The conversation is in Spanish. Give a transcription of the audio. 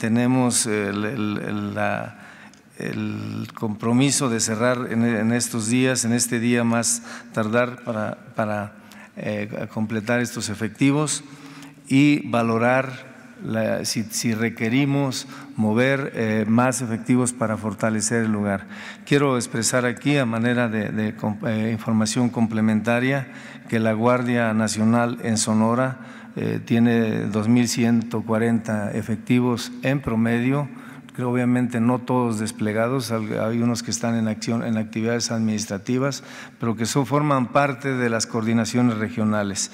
tenemos el, compromiso de cerrar en, estos días, en este día más tardar para, eh, completar estos efectivos y valorar si, requerimos mover eh, más efectivos para fortalecer el lugar. Quiero expresar aquí, a manera de, eh, información complementaria, que la Guardia Nacional en Sonora eh, tiene 2.140 efectivos en promedio. Que obviamente no todos desplegados, hay unos que están en acción en actividades administrativas, pero que son, forman parte de las coordinaciones regionales.